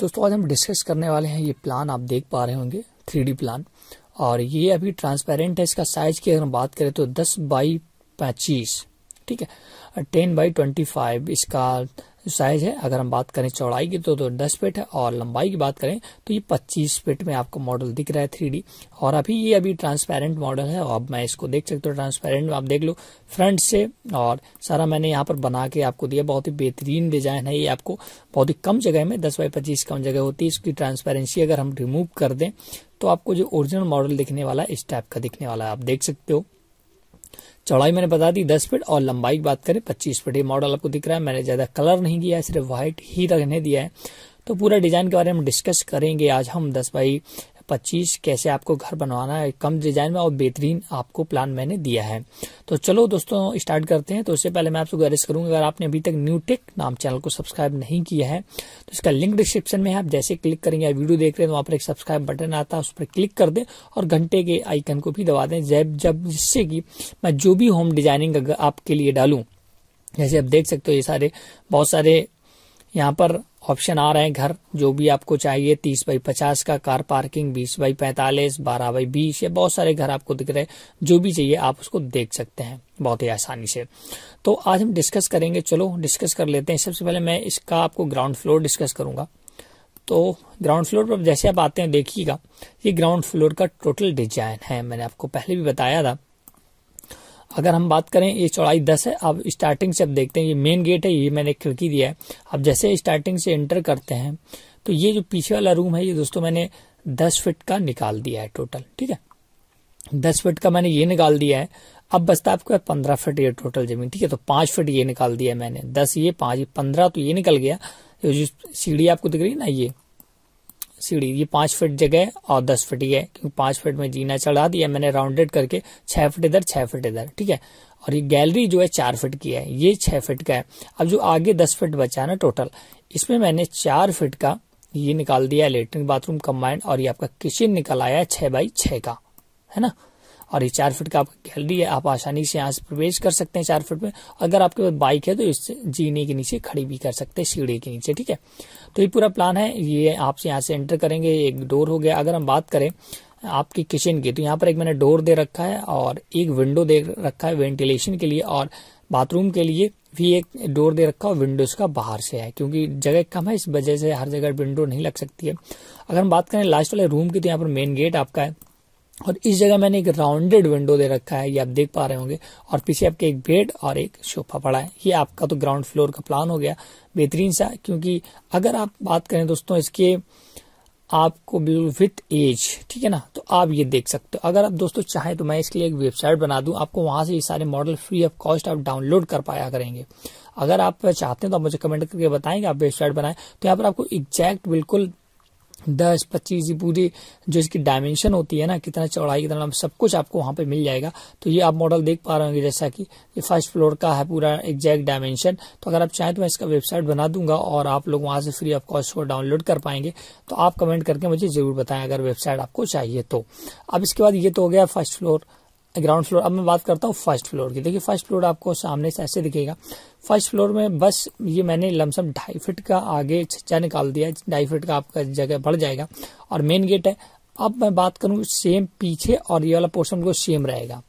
दोस्तों आज हम डिस्कस करने वाले हैं ये प्लान आप देख पा रहे होंगे थ्री प्लान और ये अभी ट्रांसपेरेंट है इसका साइज की अगर हम बात करें तो दस बाई पच्चीस ठीक है टेन बाई ट्वेंटी फाइव इसका साइज है अगर हम बात करें चौड़ाई की तो, तो दस फीट है और लंबाई की बात करें तो ये पच्चीस फीट में आपको मॉडल दिख रहा है थ्री और अभी ये अभी ट्रांसपेरेंट मॉडल है और अब मैं इसको देख सकता हूँ ट्रांसपेरेंट आप देख लो फ्रंट से और सारा मैंने यहाँ पर बना के आपको दिया बहुत ही बेहतरीन डिजाइन है ये आपको बहुत ही कम जगह में दस बाई पच्चीस कम जगह होती है इसकी ट्रांसपेरेंसी अगर हम रिमूव कर दें तो आपको जो ओरिजिनल मॉडल दिखने वाला है इस टाइप का दिखने वाला है आप देख सकते हो चौड़ाई मैंने बता दी दस फीट और लंबाई की बात करें पच्चीस फीट ये मॉडल आपको दिख रहा है मैंने ज्यादा कलर नहीं किया है सिर्फ व्हाइट ही रहने दिया है तो पूरा डिजाइन के बारे में डिस्कस करेंगे आज हम दस बाई पच्चीस कैसे आपको घर बनवाना है कम डिजाइन में और बेहतरीन आपको प्लान मैंने दिया है तो चलो दोस्तों स्टार्ट करते हैं तो उससे पहले मैं आपसे गुजारिश करूंगा अगर आपने अभी तक न्यू टेक नाम चैनल को सब्सक्राइब नहीं किया है तो इसका लिंक डिस्क्रिप्शन में है आप जैसे क्लिक करेंगे वीडियो देख रहे हैं तो वहां पर एक सब्सक्राइब बटन आता है उस पर क्लिक कर दें और घंटे के आइकन को भी दबा दें जब जब जिससे कि मैं जो भी होम डिजाइनिंग आपके लिए डालू जैसे आप देख सकते हो ये सारे बहुत सारे यहाँ पर ऑप्शन आ रहे हैं घर जो भी आपको चाहिए तीस बाई पचास का कार पार्किंग बीस बाई पैंतालीस बारह बाई बीस या बहुत सारे घर आपको दिख रहे हैं जो भी चाहिए आप उसको देख सकते हैं बहुत ही आसानी से तो आज हम डिस्कस करेंगे चलो डिस्कस कर लेते हैं सबसे पहले मैं इसका आपको ग्राउंड फ्लोर डिस्कस करूंगा तो ग्राउंड फ्लोर पर जैसे आप आते हैं देखिएगा ये ग्राउंड फ्लोर का टोटल डिजाइन है मैंने आपको पहले भी बताया था अगर हम बात करें ये चौड़ाई दस है अब स्टार्टिंग से अब देखते हैं ये मेन गेट है ये मैंने खिड़की दिया है अब जैसे स्टार्टिंग से एंटर करते हैं तो ये जो पीछे वाला रूम है ये दोस्तों मैंने दस फिट का निकाल दिया है टोटल ठीक है दस फिट का मैंने ये निकाल दिया है अब बसता आपको पंद्रह फिट ये टोटल जमीन ठीक है तो पांच फिट ये निकाल दिया मैंने दस ये पांच पंद्रह तो ये निकल गया जो सीढ़ी आपको दिख रही है ना ये सीढ़ी ये पांच फीट जगह और दस फीट ये क्योंकि पांच फीट में जीना चढ़ा दिया मैंने राउंडेड करके छह फीट इधर छह फीट इधर ठीक है और ये गैलरी जो है चार फीट की है ये छह फीट का है अब जो आगे दस फीट बचा है ना टोटल इसमें मैंने चार फीट का ये निकाल दिया लेटरिन बाथरूम कम्बाइंड और ये आपका किचन निकल आया है छह बाई छ का है ना और ये चार फीट का आपका गैलरी है आप आसानी से यहाँ से प्रवेश कर सकते हैं चार फीट में अगर आपके पास बाइक है तो इस जीने के नीचे खड़ी भी कर सकते हैं सीढ़ी के नीचे ठीक है तो ये पूरा प्लान है ये आप यहाँ से एंटर करेंगे एक डोर हो गया अगर हम बात करें आपकी किचन की तो यहाँ पर एक मैंने डोर दे रखा है और एक विंडो दे रखा है वेंटिलेशन के लिए और बाथरूम के लिए भी एक डोर दे रखा है विंडोज का बाहर से है क्योंकि जगह कम है इस वजह से हर जगह विंडो नहीं लग सकती है अगर हम बात करें लास्ट वाले रूम की तो यहाँ पर मेन गेट आपका है और इस जगह मैंने एक राउंडेड विंडो दे रखा है ये आप देख पा रहे होंगे और पीछे आपके एक बेड और एक सोफा पड़ा है ये आपका तो ग्राउंड फ्लोर का प्लान हो गया बेहतरीन सा क्योंकि अगर आप बात करें दोस्तों इसके आपको विथ एज ठीक है ना तो आप ये देख सकते हो अगर आप दोस्तों चाहें तो मैं इसके लिए एक वेबसाइट बना दूं आपको वहां से ये सारे मॉडल फ्री ऑफ कॉस्ट आप डाउनलोड कर पाया करेंगे अगर आप चाहते हैं तो आप मुझे कमेंट करके बताएंगे आप वेबसाइट बनाएं तो यहाँ पर आपको एग्जैक्ट बिल्कुल दस पच्चीस पूरी जो इसकी डायमेंशन होती है ना कितना चौड़ाई कितना सब कुछ आपको वहां पे मिल जाएगा तो ये आप मॉडल देख पा रहे होंगे जैसा कि ये फर्स्ट फ्लोर का है पूरा एग्जैक्ट डायमेंशन तो अगर आप चाहें तो मैं इसका वेबसाइट बना दूंगा और आप लोग वहां से फ्री ऑफ कॉस्ट को डाउनलोड कर पाएंगे तो आप कमेंट करके मुझे जरूर बताएं अगर वेबसाइट आपको चाहिए तो अब इसके बाद ये तो हो गया फर्स्ट फ्लोर ग्राउंड फ्लोर अब मैं बात करता हूँ फर्स्ट फ्लोर की देखिए फर्स्ट फ्लोर आपको सामने से ऐसे दिखेगा फर्स्ट फ्लोर में बस ये मैंने लमसम ढाई फीट का आगे छज्जा निकाल दिया है ढाई फीट का आपका जगह बढ़ जाएगा और मेन गेट है अब मैं बात करूँ सेम पीछे और ये वाला पोर्सन को सेम रहेगा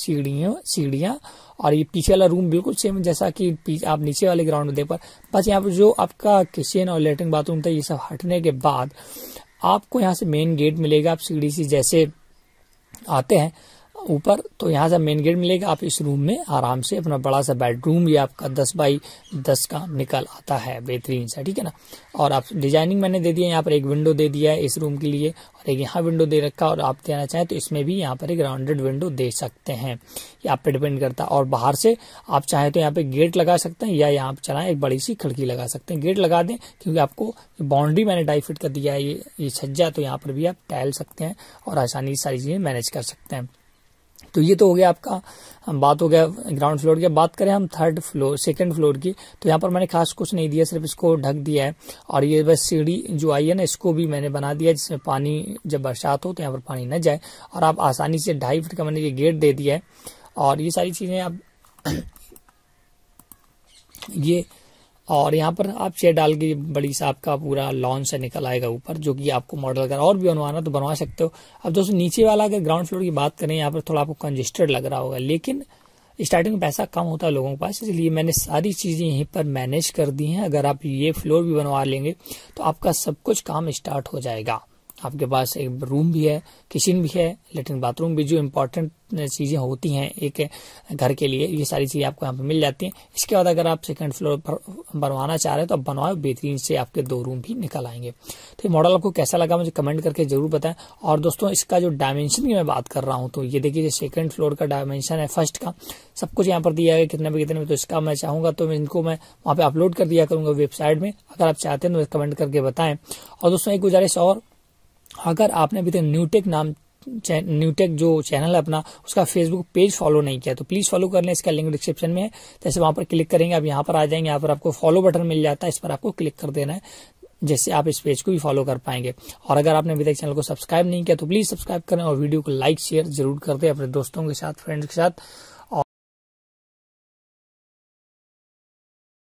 सीढ़ियों सीढ़ियाँ और ये पीछे वाला रूम बिल्कुल सेम जैसा कि आप नीचे वाले ग्राउंड में देख पर बस यहाँ पर जो आपका किचन और लेटरिन बाथरूम था ये सब हटने के बाद आपको यहाँ से मेन गेट मिलेगा आप सीढ़ी से जैसे आते हैं ऊपर तो यहाँ से मेन गेट मिलेगा आप इस रूम में आराम से अपना बड़ा सा बेडरूम या आपका दस बाई दस का निकल आता है बेहतरीन सा ठीक है ना और आप डिजाइनिंग मैंने दे दिया यहाँ पर एक विंडो दे दिया है इस रूम के लिए और एक यहाँ विंडो दे रखा और आप देना चाहें तो इसमें भी यहाँ पर एक राउंडेड विंडो दे सकते हैं ये आप पे डिपेंड करता है और बाहर से आप चाहें तो यहाँ पे गेट लगा सकते हैं या यहाँ पर चाहें एक बड़ी सी खिड़की लगा सकते हैं गेट लगा दें क्योंकि आपको बाउंड्री मैंने डाई फिट कर दिया है ये ये छज्जा तो यहाँ पर भी आप टहल सकते हैं और आसानी सारी चीज़ें मैनेज कर सकते हैं तो ये तो हो गया आपका हम बात हो गया ग्राउंड फ्लोर की बात करें हम थर्ड फ्लोर सेकंड फ्लोर की तो यहाँ पर मैंने खास कुछ नहीं दिया सिर्फ इसको ढक दिया है और ये बस सीढ़ी जो आई है ना इसको भी मैंने बना दिया जिसमें पानी जब बरसात हो तो यहाँ पर पानी न जाए और आप आसानी से ढाई फीट का मैंने ये गेट दे दिया है और ये सारी चीज़ें आप ये और यहाँ पर आप चेयर डाल के बड़ी सा आपका पूरा लॉन्च से निकल आएगा ऊपर जो कि आपको मॉडल अगर और भी बनवाना तो बनवा सकते हो अब दोस्तों नीचे वाला अगर ग्राउंड फ्लोर की बात करें यहाँ पर थोड़ा आपको कंजेस्टेड लग रहा होगा लेकिन स्टार्टिंग में पैसा कम होता है लोगों के पास इसलिए मैंने सारी चीज़ें यहीं पर मैनेज कर दी हैं अगर आप ये फ्लोर भी बनवा लेंगे तो आपका सब कुछ काम स्टार्ट हो जाएगा आपके पास एक रूम भी है किचन भी है लेटरिन बाथरूम भी जो इम्पोर्टेंट चीज़ें होती हैं एक घर के लिए ये सारी चीज़ें आपको यहाँ पे मिल जाती हैं इसके बाद अगर आप सेकंड फ्लोर पर बनवाना चाह रहे हैं तो आप बनवाए बेहतरीन से आपके दो रूम भी निकल आएंगे तो ये मॉडल आपको कैसा लगा मुझे कमेंट करके जरूर बताएं और दोस्तों इसका जो डायमेंशन की मैं बात कर रहा हूँ तो ये देखिए सेकेंड फ्लोर का डायमेंशन है फर्स्ट का सब कुछ यहाँ पर दिया गया कितने पे कितने में तो इसका मैं चाहूंगा तो मैं इनको मैं वहाँ पर अपलोड कर दिया करूंगा वेबसाइट में अगर आप चाहते हैं तो कमेंट करके बताएं और दोस्तों एक गुजारिश और अगर आपने अभी तक न्यूटेक नाम न्यूटेक जो चैनल है अपना उसका फेसबुक पेज फॉलो नहीं किया तो प्लीज फॉलो कर लें इसका लिंक डिस्क्रिप्शन में है जैसे तो वहां पर क्लिक करेंगे आप यहां पर आ जाएंगे यहां पर आपको फॉलो बटन मिल जाता है इस पर आपको क्लिक कर देना है जिससे आप इस पेज को भी फॉलो कर पाएंगे और अगर आपने अभी तक चैनल को सब्सक्राइब नहीं किया तो प्लीज सब्सक्राइब करें और वीडियो को लाइक शेयर जरूर कर दें अपने दोस्तों के साथ फ्रेंड्स के साथ